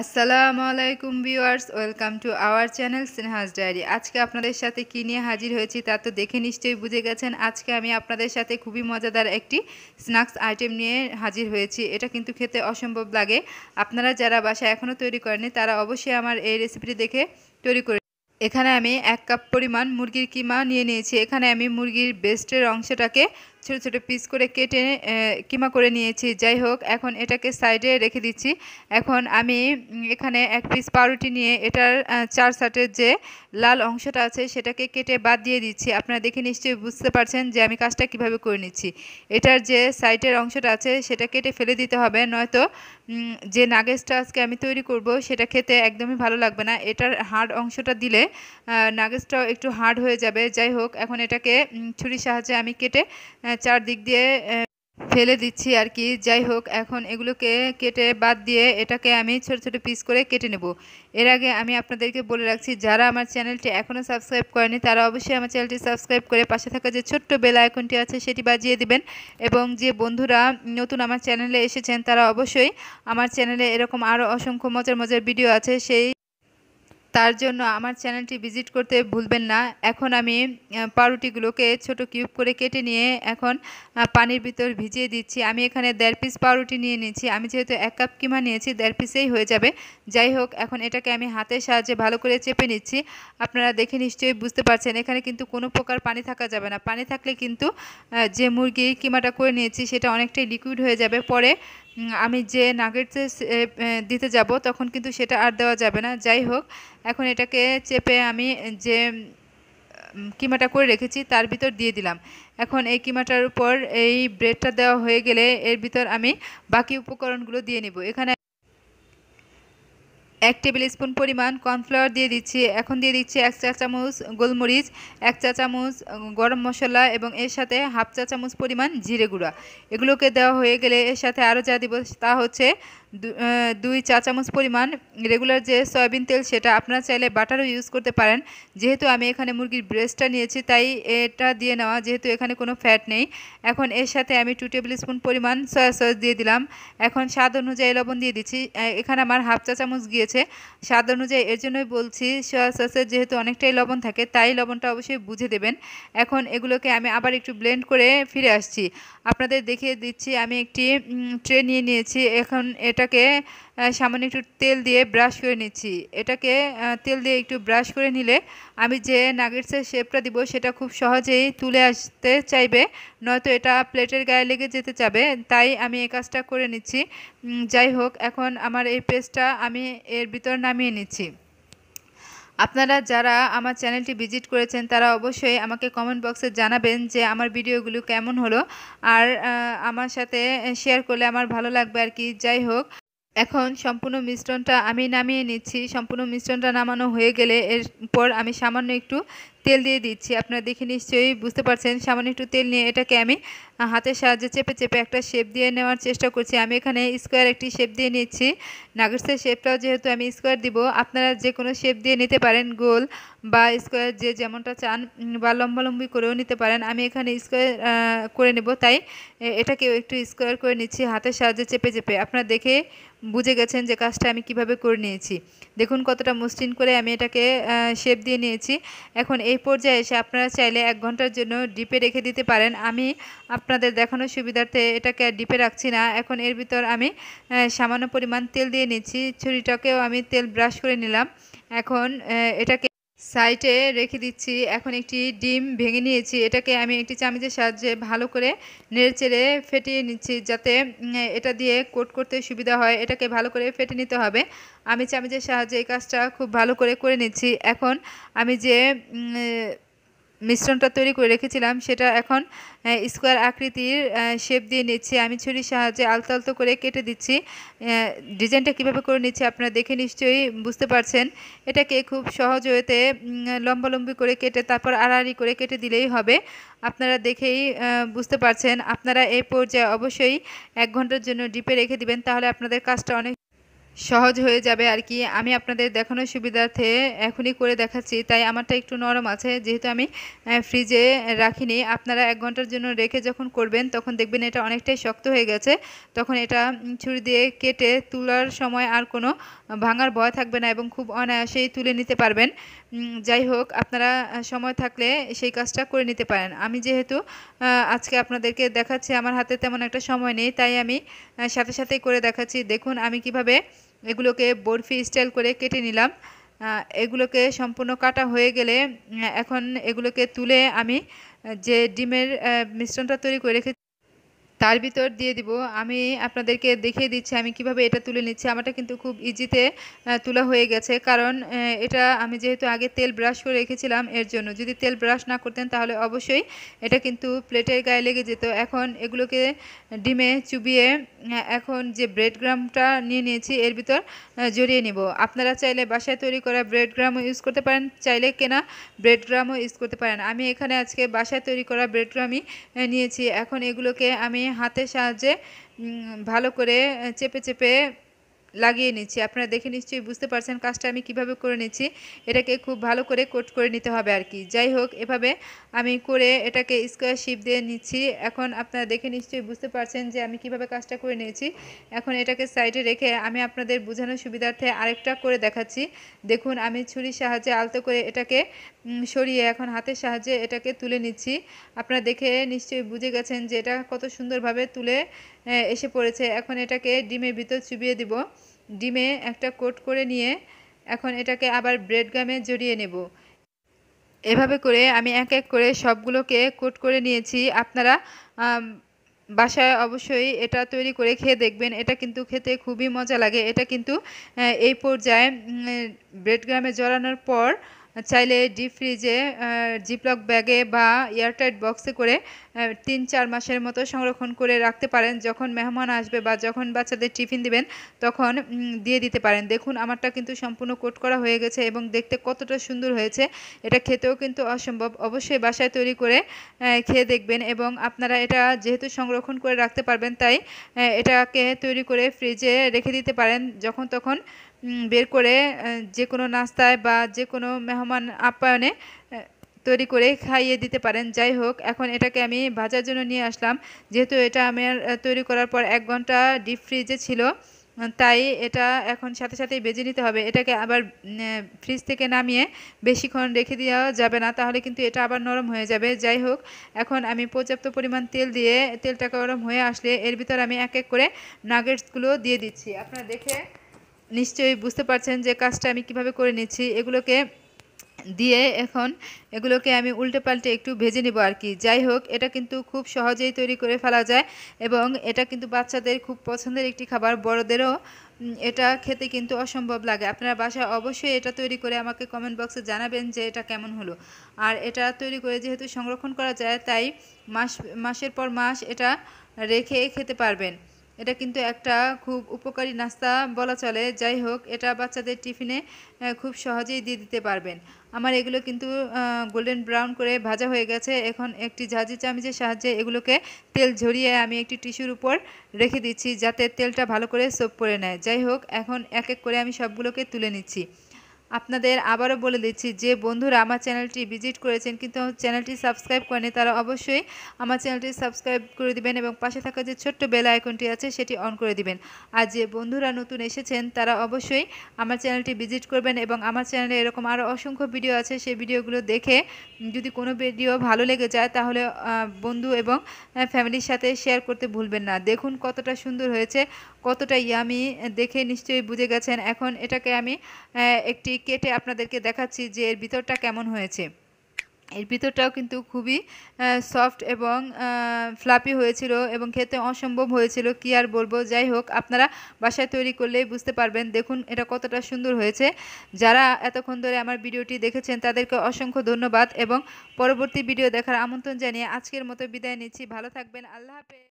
আসসালামু আলাইকুম viewers welcome to our channel Sinha's diary আজকে আপনাদের সাথে কী নিয়ে হাজির হয়েছি তা তো দেখে নিশ্চয়ই বুঝে গেছেন আজকে আমি আপনাদের সাথে খুবই মজাদার একটি স্ন্যাক্স আইটেম নিয়ে হাজির হয়েছি এটা কিন্তু খেতে অসম্ভব লাগে আপনারা যারা বাসা এখনও তৈরি করেনি তারা অবশ্যই আমার এই রেসিপিটি দেখে তৈরি করে এখানে আমি এক কাপ পরিমাণ মুরগির কিমা নিয়ে নিয়েছি এখানে আমি মুরগির বেস্টের অংশটাকে ছোট ছোট পিস করে কেটে কিমা করে নিয়েছি যাই হোক এখন এটাকে সাইডে রেখে দিচ্ছি এখন আমি এখানে এক পিস পাউরুটি নিয়ে এটার চার সাটের যে লাল অংশটা আছে সেটাকে কেটে বাদ দিয়ে দিচ্ছি আপনারা দেখে নিশ্চয়ই বুঝতে পারছেন যে আমি কাজটা কিভাবে করে নিচ্ছি এটার যে সাইডের অংশটা আছে সেটা কেটে ফেলে দিতে হবে নয়তো যে নাগেসটা আজকে আমি তৈরি করব সেটা খেতে একদমই ভালো লাগবে না এটার হার্ড অংশটা দিলে নাগেসটাও একটু হার্ড হয়ে যাবে যাই হোক এখন এটাকে ছুরির সাহায্যে আমি কেটে মানে চারদিক দিয়ে ফেলে দিচ্ছি আর কি যাই হোক এখন এগুলোকে কেটে বাদ দিয়ে এটাকে আমি ছোট ছোট পিস করে কেটে নেব এর আগে আমি আপনাদেরকে বলে রাখছি যারা আমার চ্যানেলটি এখনও সাবস্ক্রাইব করেনি তারা অবশ্যই আমার চ্যানেলটি সাবস্ক্রাইব করে পাশে থাকা যে ছোট্ট বেল আইকনটি আছে সেটি বাজিয়ে দিবেন এবং যে বন্ধুরা নতুন আমার চ্যানেলে এসেছেন তারা অবশ্যই আমার চ্যানেলে এরকম আরও অসংখ্য মজার মজার ভিডিও আছে সেই তার জন্য আমার চ্যানেলটি ভিজিট করতে ভুলবেন না এখন আমি পাউরুটিগুলোকে ছোট কিউব করে কেটে নিয়ে এখন পানির ভিতর ভিজিয়ে দিচ্ছি আমি এখানে দেড় পিস পাউরুটি নিয়ে নিয়েছি আমি যেহেতু এক কাপ কিমা নিয়েছি দেড় পিসেই হয়ে যাবে যাই হোক এখন এটাকে আমি হাতের সাহায্যে ভালো করে চেপে নিচ্ছি আপনারা দেখে নিশ্চয়ই বুঝতে পারছেন এখানে কিন্তু কোনো প্রকার পানি থাকা যাবে না পানি থাকলে কিন্তু যে মুরগির কিমাটা করে নিয়েছি সেটা অনেকটাই লিকুইড হয়ে যাবে পরে আমি যে নাগেটস দিতে যাব তখন কিন্তু সেটা আর দেওয়া যাবে না যাই হোক এখন এটাকে চেপে আমি যে কিমাটা করে রেখেছি তার ভিতর দিয়ে দিলাম এখন এই কিমাটার উপর এই ব্রেডটা দেওয়া হয়ে গেলে এর ভিতর আমি বাকি উপকরণগুলো দিয়ে নিব এখানে এক টেবিল স্পুন পরিমাণ কর্নফ্লাওয়ার দিয়ে দিচ্ছি এখন দিয়ে দিচ্ছি এক চা চামচ গোলমরিচ এক চা চামচ গরম মশলা এবং এর সাথে হাফ চা চামচ পরিমাণ জিরে গুঁড়া এগুলোকে দেওয়া হয়ে গেলে এর সাথে আরও যা দিব তা হচ্ছে দুই চা চামচ পরিমাণ রেগুলার যে সয়াবিন তেল সেটা আপনারা চাইলে বাটারও ইউজ করতে পারেন যেহেতু আমি এখানে মুরগির ব্রেস্টটা নিয়েছি তাই এটা দিয়ে নেওয়া যেহেতু এখানে কোনো ফ্যাট নেই এখন এর সাথে আমি টু টেবিল স্পুন পরিমাণ সয়া সস দিয়ে দিলাম এখন স্বাদ অনুযায়ী লবণ দিয়ে দিচ্ছি এখানে আমার হাফ চা চামচ গিয়েছে স্বাদ অনুযায়ী এর জন্যই বলছি সয়া সসের যেহেতু অনেকটাই লবণ থাকে তাই লবণটা অবশ্যই বুঝে দেবেন এখন এগুলোকে আমি আবার একটু ব্লেন্ড করে ফিরে আসছি আপনাদের দেখিয়ে দিচ্ছি আমি একটি ট্রে নিয়ে নিয়েছি এখন এটা এটাকে সামান্য একটু তেল দিয়ে ব্রাশ করে নিচ্ছি এটাকে তেল দিয়ে একটু ব্রাশ করে নিলে আমি যে নাগেটসের শেপটা দিব সেটা খুব সহজেই তুলে আসতে চাইবে নয়তো এটা প্লেটের গায়ে লেগে যেতে চাবে তাই আমি এই কাজটা করে নিচ্ছি যাই হোক এখন আমার এই পেস্টটা আমি এর ভিতর নামিয়ে নিচ্ছি আপনারা যারা আমার চ্যানেলটি ভিজিট করেছেন তারা অবশ্যই আমাকে কমেন্ট বক্সে জানাবেন যে আমার ভিডিওগুলো কেমন হলো আর আমার সাথে শেয়ার করলে আমার ভালো লাগবে আর কি যাই হোক এখন সম্পূর্ণ মিশ্রণটা আমি নামিয়ে নিচ্ছি সম্পূর্ণ মিশ্রণটা নামানো হয়ে গেলে এরপর আমি সামান্য একটু তেল দিয়ে দিচ্ছি আপনারা দেখে নিশ্চয়ই বুঝতে পারছেন সামান্য একটু তেল নিয়ে এটাকে আমি হাতের সাহায্যে চেপে চেপে একটা শেপ দিয়ে নেওয়ার চেষ্টা করছি আমি এখানে স্কোয়ার একটি শেপ দিয়ে নিচ্ছি নাগরসের শেপটাও যেহেতু আমি স্কোয়ার দিব আপনারা যে কোনো শেপ দিয়ে নিতে পারেন গোল বা স্কোয়ার যে যেমনটা চান বা লম্বালম্বি করেও নিতে পারেন আমি এখানে স্কোয়ার করে নেব তাই এটাকেও একটু স্কোয়ার করে নিচ্ছি হাতের সাহায্যে চেপে চেপে আপনারা দেখে বুঝে গেছেন যে কাজটা আমি কিভাবে করে নিয়েছি দেখুন কতটা মসৃণ করে আমি এটাকে শেপ দিয়ে নিয়েছি এখন এই পর্যায়ে এসে আপনারা চাইলে এক ঘন্টার জন্য ডিপে রেখে দিতে পারেন আমি আপনাদের দেখানোর সুবিধার্থে এটাকে ডিপে রাখছি না এখন এর ভিতর আমি সামান্য পরিমাণ তেল দিয়ে নিচ্ছি ছুরিটাকেও আমি তেল ব্রাশ করে নিলাম এখন এটাকে সাইডে রেখে দিচ্ছি এখন একটি ডিম ভেঙে নিয়েছি এটাকে আমি একটি চামচের সাহায্যে ভালো করে নেড়েচেড়ে ফেটিয়ে নিচ্ছি যাতে এটা দিয়ে কোট করতে সুবিধা হয় এটাকে ভালো করে ফেটে নিতে হবে আমি চামচের সাহায্যে এই কাজটা খুব ভালো করে করে নিচ্ছি এখন আমি যে মিশ্রণটা তৈরি করে রেখেছিলাম সেটা এখন স্কোয়ার আকৃতির শেপ দিয়ে নিচ্ছি আমি ছুরির সাহায্যে আলতো আলতো করে কেটে দিচ্ছি ডিজাইনটা কিভাবে করে নিচ্ছি আপনারা দেখে নিশ্চয়ই বুঝতে পারছেন এটাকে খুব সহজ হয়েতে লম্বালম্বি করে কেটে তারপর আড়াআড়ি করে কেটে দিলেই হবে আপনারা দেখেই বুঝতে পারছেন আপনারা এই পর্যায়ে অবশ্যই এক ঘন্টার জন্য ডিপে রেখে দিবেন তাহলে আপনাদের কাজটা অনেক সহজ হয়ে যাবে আর কি আমি আপনাদের দেখানোর সুবিধার্থে এখনই করে দেখাচ্ছি তাই আমারটা একটু নরম আছে যেহেতু আমি ফ্রিজে রাখিনি আপনারা এক ঘন্টার জন্য রেখে যখন করবেন তখন দেখবেন এটা অনেকটাই শক্ত হয়ে গেছে তখন এটা ছুরি দিয়ে কেটে তোলার সময় আর কোনো ভাঙার ভয় থাকবে না এবং খুব অনায়াসেই তুলে নিতে পারবেন যাই হোক আপনারা সময় থাকলে সেই কাজটা করে নিতে পারেন আমি যেহেতু আজকে আপনাদেরকে দেখাচ্ছি আমার হাতে তেমন একটা সময় নেই তাই আমি সাথে সাথেই করে দেখাচ্ছি দেখুন আমি কিভাবে এগুলোকে বরফি স্টাইল করে কেটে নিলাম এগুলোকে সম্পূর্ণ কাটা হয়ে গেলে এখন এগুলোকে তুলে আমি যে ডিমের মিশ্রণটা তৈরি করে রেখেছি তার ভিতর দিয়ে দিব আমি আপনাদেরকে দেখিয়ে দিচ্ছি আমি কিভাবে এটা তুলে নিচ্ছি আমারটা কিন্তু খুব ইজিতে তোলা হয়ে গেছে কারণ এটা আমি যেহেতু আগে তেল ব্রাশ করে রেখেছিলাম এর জন্য যদি তেল ব্রাশ না করতেন তাহলে অবশ্যই এটা কিন্তু প্লেটের গায়ে লেগে যেত এখন এগুলোকে ডিমে চুবিয়ে এখন যে ব্রেড গ্রামটা নিয়ে নিয়েছি এর ভিতর জড়িয়ে নিব আপনারা চাইলে বাসায় তৈরি করা ব্রেড গ্রামও ইউজ করতে পারেন চাইলে কেনা ব্রেড গ্রামও ইউজ করতে পারেন আমি এখানে আজকে বাসায় তৈরি করা ব্রেড গ্রামই নিয়েছি এখন এগুলোকে আমি হাতের সাহায্যে ভালো করে চেপে চেপে লাগিয়ে নিচ্ছি আপনারা দেখে নিশ্চয়ই বুঝতে পারছেন কাজটা আমি কিভাবে করে নিচ্ছি এটাকে খুব ভালো করে কোট করে নিতে হবে আর কি যাই হোক এভাবে আমি করে এটাকে স্কোয়ার শিপ দিয়ে নিচ্ছি এখন আপনারা দেখে নিশ্চয়ই বুঝতে পারছেন যে আমি কিভাবে কাজটা করে নিয়েছি এখন এটাকে সাইডে রেখে আমি আপনাদের বোঝানোর সুবিধার্থে আরেকটা করে দেখাচ্ছি দেখুন আমি ছুরির সাহায্যে আলতো করে এটাকে সরিয়ে এখন হাতের সাহায্যে এটাকে তুলে নিচ্ছি আপনারা দেখে নিশ্চয়ই বুঝে গেছেন যে এটা কত সুন্দরভাবে তুলে এসে পড়েছে এখন এটাকে ডিমের ভিতর চুবিয়ে দিব ডিমে একটা কোট করে নিয়ে এখন এটাকে আবার ব্রেড গামে জড়িয়ে নেব এভাবে করে আমি এক এক করে সবগুলোকে কোট করে নিয়েছি আপনারা বাসায় অবশ্যই এটা তৈরি করে খেয়ে দেখবেন এটা কিন্তু খেতে খুবই মজা লাগে এটা কিন্তু এই পর্যায়ে ব্রেড গ্রামে জড়ানোর পর চাইলে ডিপ ফ্রিজে জিপলক ব্যাগে বা এয়ারটাইট বক্সে করে তিন চার মাসের মতো সংরক্ষণ করে রাখতে পারেন যখন মেহমান আসবে বা যখন বাচ্চাদের টিফিন দিবেন তখন দিয়ে দিতে পারেন দেখুন আমারটা কিন্তু সম্পূর্ণ কোট করা হয়ে গেছে এবং দেখতে কতটা সুন্দর হয়েছে এটা খেতেও কিন্তু অসম্ভব অবশ্যই বাসায় তৈরি করে খেয়ে দেখবেন এবং আপনারা এটা যেহেতু সংরক্ষণ করে রাখতে পারবেন তাই এটাকে তৈরি করে ফ্রিজে রেখে দিতে পারেন যখন তখন বের করে যে কোনো নাস্তায় বা যে কোনো মেহমান আপ্যায়নে তৈরি করে খাইয়ে দিতে পারেন যাই হোক এখন এটাকে আমি ভাজার জন্য নিয়ে আসলাম যেহেতু এটা আমার তৈরি করার পর এক ঘন্টা ডিপ ফ্রিজে ছিল তাই এটা এখন সাথে সাথেই বেজে নিতে হবে এটাকে আবার ফ্রিজ থেকে নামিয়ে বেশিক্ষণ রেখে দেওয়া যাবে না তাহলে কিন্তু এটা আবার নরম হয়ে যাবে যাই হোক এখন আমি পর্যাপ্ত পরিমাণ তেল দিয়ে তেলটা গরম হয়ে আসলে এর ভিতর আমি এক এক করে নাগেটসগুলো দিয়ে দিচ্ছি আপনারা দেখে নিশ্চয়ই বুঝতে পারছেন যে কাজটা আমি কিভাবে করে নিচ্ছি এগুলোকে দিয়ে এখন এগুলোকে আমি উল্টে পাল্টে একটু ভেজে নেব আর কি যাই হোক এটা কিন্তু খুব সহজেই তৈরি করে ফেলা যায় এবং এটা কিন্তু বাচ্চাদের খুব পছন্দের একটি খাবার বড়দেরও এটা খেতে কিন্তু অসম্ভব লাগে আপনারা বাসায় অবশ্যই এটা তৈরি করে আমাকে কমেন্ট বক্সে জানাবেন যে এটা কেমন হলো আর এটা তৈরি করে যেহেতু সংরক্ষণ করা যায় তাই মাস মাসের পর মাস এটা রেখে খেতে পারবেন এটা কিন্তু একটা খুব উপকারী নাস্তা বলা চলে যাই হোক এটা বাচ্চাদের টিফিনে খুব সহজেই দিয়ে দিতে পারবেন আমার এগুলো কিন্তু গোল্ডেন ব্রাউন করে ভাজা হয়ে গেছে এখন একটি ঝাঁঝি চামিচের সাহায্যে এগুলোকে তেল ঝরিয়ে আমি একটি টিস্যুর উপর রেখে দিচ্ছি যাতে তেলটা ভালো করে সোপ করে নেয় যাই হোক এখন এক এক করে আমি সবগুলোকে তুলে নিচ্ছি আপনাদের আবারও বলে দিচ্ছি যে বন্ধুরা আমার চ্যানেলটি ভিজিট করেছেন কিন্তু চ্যানেলটি সাবস্ক্রাইব করেনি তারা অবশ্যই আমার চ্যানেলটি সাবস্ক্রাইব করে দিবেন এবং পাশে থাকা যে ছোট্ট বেল আইকনটি আছে সেটি অন করে দিবেন আর যে বন্ধুরা নতুন এসেছেন তারা অবশ্যই আমার চ্যানেলটি ভিজিট করবেন এবং আমার চ্যানেলে এরকম আরও অসংখ্য ভিডিও আছে সেই ভিডিওগুলো দেখে যদি কোনো ভিডিও ভালো লেগে যায় তাহলে বন্ধু এবং ফ্যামিলির সাথে শেয়ার করতে ভুলবেন না দেখুন কতটা সুন্দর হয়েছে কতটা ইয়ামি দেখে নিশ্চয়ই বুঝে গেছেন এখন এটাকে আমি একটি কেটে আপনাদেরকে দেখাচ্ছি যে এর ভিতরটা কেমন হয়েছে এর ভিতরটাও কিন্তু খুবই সফট এবং ফ্লাপি হয়েছিল এবং খেতে অসম্ভব হয়েছিল কি আর বলবো যাই হোক আপনারা বাসায় তৈরি করলেই বুঝতে পারবেন দেখুন এটা কতটা সুন্দর হয়েছে যারা এতক্ষণ ধরে আমার ভিডিওটি দেখেছেন তাদেরকে অসংখ্য ধন্যবাদ এবং পরবর্তী ভিডিও দেখার আমন্ত্রণ জানিয়ে আজকের মতো বিদায় নিচ্ছি ভালো থাকবেন আল্লাহ হাফেজ